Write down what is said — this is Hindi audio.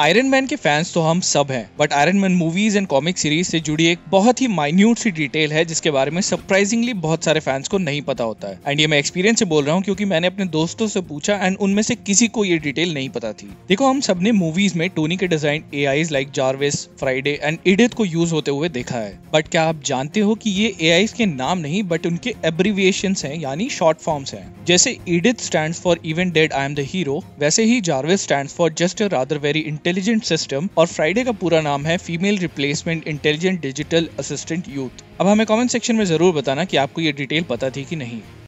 आयरन मैन के फैंस तो हम सब हैं but iron man movies and comic series से जुड़ी एक बहुत ही माइन्यूट सी डिटेल है जिसके बारे में सरप्राइजिंगली बहुत सारे फैंस को नहीं पता होता है एंड ये मैं एक्सपीरियंस से बोल रहा हूँ क्योंकि मैंने अपने दोस्तों से पूछा एंड उनमें से किसी को ये डिटेल नहीं पता थी देखो हम सब ने मूवीज में टोनी के design AIs like Jarvis Friday and Edith को यूज होते हुए देखा है बट क्या आप जानते हो की ये ए आईज के नाम नहीं बट उनके एब्रीविएशन है यानी शॉर्ट फॉर्म्स है जैसे Edith stand for even dead I am the hero वैसे ही Jarvis stand for just a rather very intel intelligent system और फ्राइडे का पूरा नाम है female replacement intelligent digital assistant youth अब हमें कमेंट सेक्शन में ज़रूर बताना कि आपको ये डिटेल पता थी कि नहीं